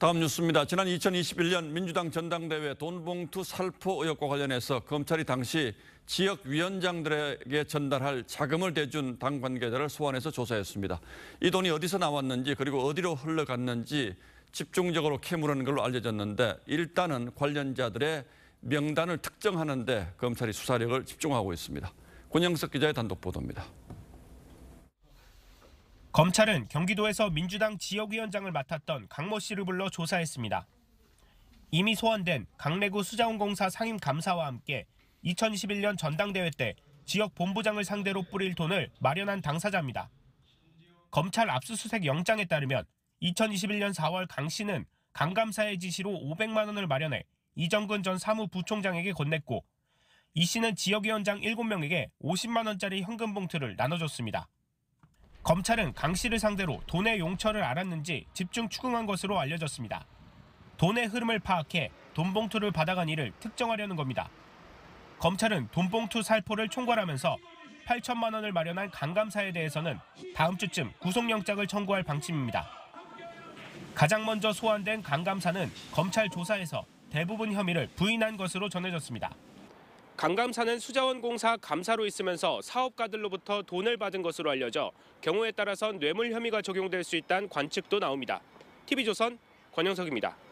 다음 뉴스입니다. 지난 2021년 민주당 전당대회 돈봉투 살포 의혹과 관련해서 검찰이 당시 지역 위원장들에게 전달할 자금을 대준 당 관계자를 소환해서 조사했습니다. 이 돈이 어디서 나왔는지 그리고 어디로 흘러갔는지 집중적으로 캐물은 걸로 알려졌는데 일단은 관련자들의 명단을 특정하는데 검찰이 수사력을 집중하고 있습니다. 권영석 기자의 단독 보도입니다. 검찰은 경기도에서 민주당 지역위원장을 맡았던 강모 씨를 불러 조사했습니다. 이미 소환된 강내구 수자원공사 상임 감사와 함께 2021년 전당대회 때 지역 본부장을 상대로 뿌릴 돈을 마련한 당사자입니다. 검찰 압수수색 영장에 따르면 2021년 4월 강 씨는 강 감사의 지시로 500만 원을 마련해 이정근 전 사무부총장에게 건넸고 이 씨는 지역위원장 7명에게 50만 원짜리 현금 봉투를 나눠줬습니다. 검찰은 강 씨를 상대로 돈의 용처를 알았는지 집중 추궁한 것으로 알려졌습니다. 돈의 흐름을 파악해 돈봉투를 받아간 이를 특정하려는 겁니다. 검찰은 돈봉투 살포를 총괄하면서 8천만 원을 마련한 강 감사에 대해서는 다음 주쯤 구속영장을 청구할 방침입니다. 가장 먼저 소환된 강 감사는 검찰 조사에서 대부분 혐의를 부인한 것으로 전해졌습니다. 강감사는 수자원공사 감사로 있으면서 사업가들로부터 돈을 받은 것으로 알려져 경우에 따라선 뇌물 혐의가 적용될 수 있다는 관측도 나옵니다. TV조선 권영석입니다.